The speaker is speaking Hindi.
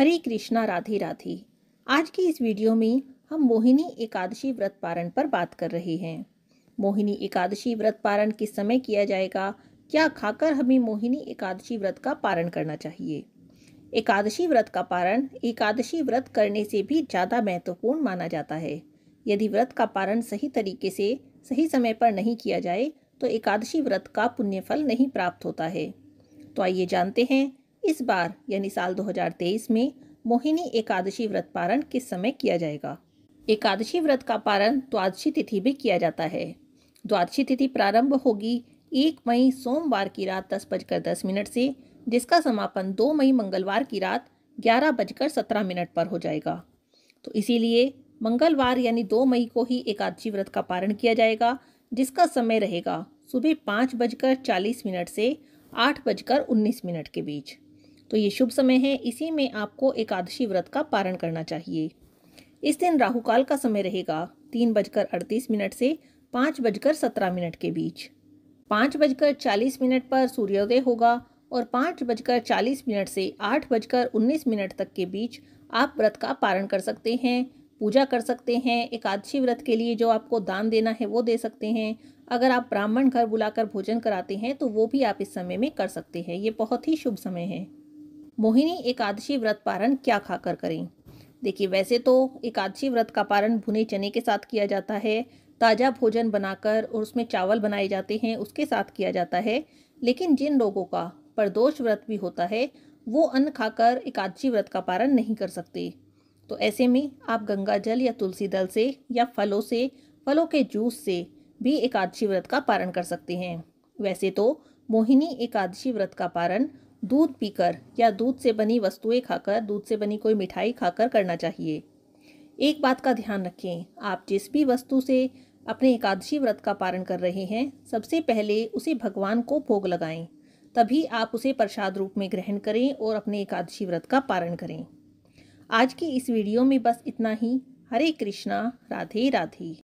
हरे कृष्णा राधे राधे आज की इस वीडियो में हम मोहिनी एकादशी व्रत पारण पर बात कर रहे हैं मोहिनी एकादशी व्रत पारण किस समय किया जाएगा क्या खाकर हमें मोहिनी एकादशी व्रत का पारण करना चाहिए एकादशी व्रत का पारण एकादशी व्रत करने से भी ज़्यादा महत्वपूर्ण माना जाता है यदि व्रत का पारण सही तरीके से सही समय पर नहीं किया जाए तो एकादशी व्रत का पुण्यफल नहीं प्राप्त होता है तो आइए जानते हैं इस बार यानी साल 2023 में मोहिनी एकादशी व्रत पारण किस समय किया जाएगा एकादशी व्रत का पारण द्वादशी तिथि भी किया जाता है द्वादशी तिथि प्रारंभ होगी एक मई सोमवार की रात दस बजकर दस मिनट से जिसका समापन दो मई मंगलवार की रात ग्यारह बजकर सत्रह मिनट पर हो जाएगा तो इसीलिए मंगलवार यानी दो मई को ही एकादशी व्रत का पारण किया जाएगा जिसका समय रहेगा सुबह पाँच बजकर चालीस मिनट से आठ बजकर उन्नीस मिनट के बीच तो ये शुभ समय है इसी में आपको एकादशी व्रत का पारण करना चाहिए इस दिन राहु काल का समय रहेगा तीन बजकर अड़तीस मिनट से पाँच बजकर सत्रह मिनट के बीच पाँच बजकर चालीस मिनट पर सूर्योदय होगा और पाँच बजकर चालीस मिनट से आठ बजकर उन्नीस मिनट तक के बीच आप व्रत का पारण कर सकते हैं पूजा कर सकते हैं एकादशी व्रत के लिए जो आपको दान देना है वो दे सकते हैं अगर आप ब्राह्मण घर बुलाकर भोजन कराते हैं तो वो भी आप इस समय में कर सकते हैं ये बहुत ही शुभ समय है मोहिनी एकादशी व्रत पारण क्या खाकर करें देखिए वैसे तो एकादशी व्रत का पारण भुने चने के साथ किया जाता है ताज़ा भोजन बनाकर और उसमें चावल बनाए जाते हैं उसके साथ किया जाता है लेकिन जिन लोगों का प्रदोष व्रत भी होता है वो अन्न खाकर एकादशी व्रत का पारण नहीं कर सकते तो ऐसे में आप गंगा जल या तुलसी दल से या फलों से फलों के जूस से भी एकादशी व्रत का पारण कर सकते हैं वैसे तो मोहिनी एकादशी व्रत का पारण दूध पीकर या दूध से बनी वस्तुएं खाकर दूध से बनी कोई मिठाई खाकर करना चाहिए एक बात का ध्यान रखें आप जिस भी वस्तु से अपने एकादशी व्रत का पारण कर रहे हैं सबसे पहले उसे भगवान को भोग लगाएं तभी आप उसे प्रसाद रूप में ग्रहण करें और अपने एकादशी व्रत का पारण करें आज की इस वीडियो में बस इतना ही हरे कृष्णा राधे राधे